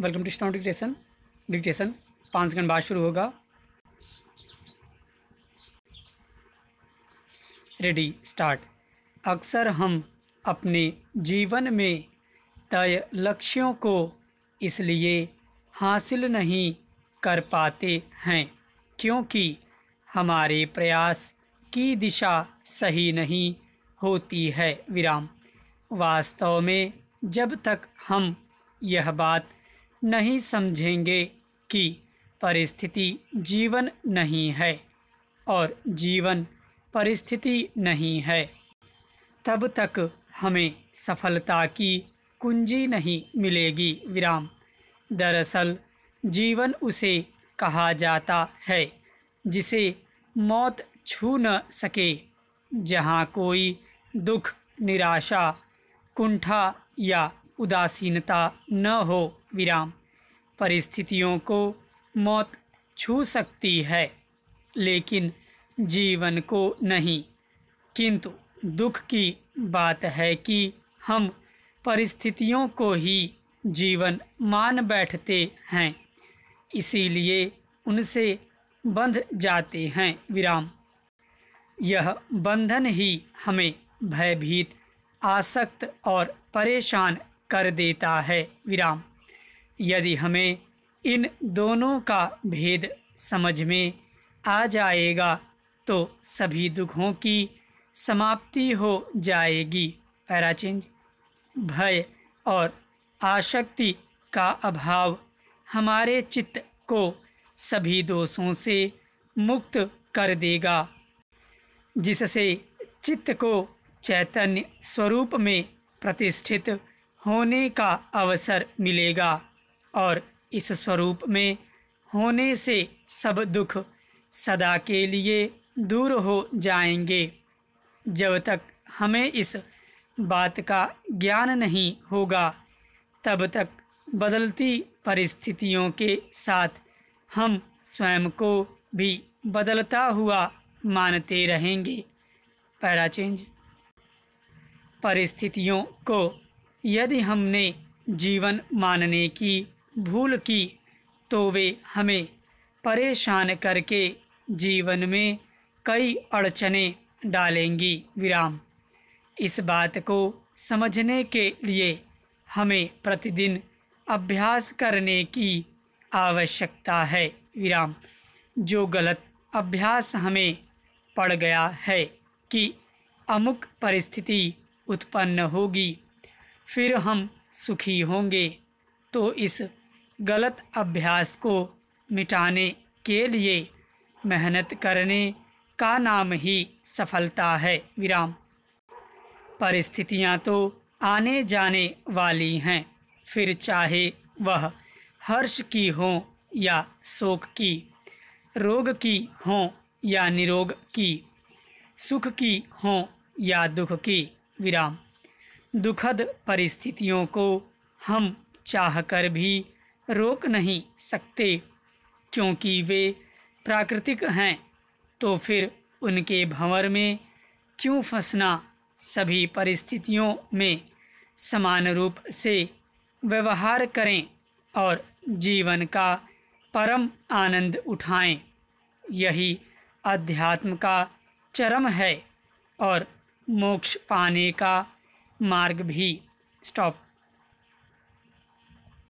welcome to स्टॉन dictation dictation पाँच second बाद शुरू होगा रेडी स्टार्ट अक्सर हम अपने जीवन में तय लक्ष्यों को इसलिए हासिल नहीं कर पाते हैं क्योंकि हमारे प्रयास की दिशा सही नहीं होती है विराम वास्तव में जब तक हम यह बात नहीं समझेंगे कि परिस्थिति जीवन नहीं है और जीवन परिस्थिति नहीं है तब तक हमें सफलता की कुंजी नहीं मिलेगी विराम दरअसल जीवन उसे कहा जाता है जिसे मौत छू न सके जहाँ कोई दुख निराशा कुंठा या उदासीनता न हो विराम परिस्थितियों को मौत छू सकती है लेकिन जीवन को नहीं किंतु दुख की बात है कि हम परिस्थितियों को ही जीवन मान बैठते हैं इसीलिए उनसे बंध जाते हैं विराम यह बंधन ही हमें भयभीत आसक्त और परेशान कर देता है विराम यदि हमें इन दोनों का भेद समझ में आ जाएगा तो सभी दुखों की समाप्ति हो जाएगी पैराचिंज भय और आशक्ति का अभाव हमारे चित्त को सभी दोषों से मुक्त कर देगा जिससे चित्त को चैतन्य स्वरूप में प्रतिष्ठित होने का अवसर मिलेगा और इस स्वरूप में होने से सब दुख सदा के लिए दूर हो जाएंगे जब तक हमें इस बात का ज्ञान नहीं होगा तब तक बदलती परिस्थितियों के साथ हम स्वयं को भी बदलता हुआ मानते रहेंगे पैरा चेंज परिस्थितियों को यदि हमने जीवन मानने की भूल की तो वे हमें परेशान करके जीवन में कई अड़चने डालेंगी विराम इस बात को समझने के लिए हमें प्रतिदिन अभ्यास करने की आवश्यकता है विराम जो गलत अभ्यास हमें पड़ गया है कि अमुक परिस्थिति उत्पन्न होगी फिर हम सुखी होंगे तो इस गलत अभ्यास को मिटाने के लिए मेहनत करने का नाम ही सफलता है विराम परिस्थितियाँ तो आने जाने वाली हैं फिर चाहे वह हर्ष की हो या शोक की रोग की हो या निरोग की सुख की हो या दुख की विराम दुखद परिस्थितियों को हम चाह कर भी रोक नहीं सकते क्योंकि वे प्राकृतिक हैं तो फिर उनके भंवर में क्यों फंसना सभी परिस्थितियों में समान रूप से व्यवहार करें और जीवन का परम आनंद उठाएं यही अध्यात्म का चरम है और मोक्ष पाने का मार्ग भी स्टॉप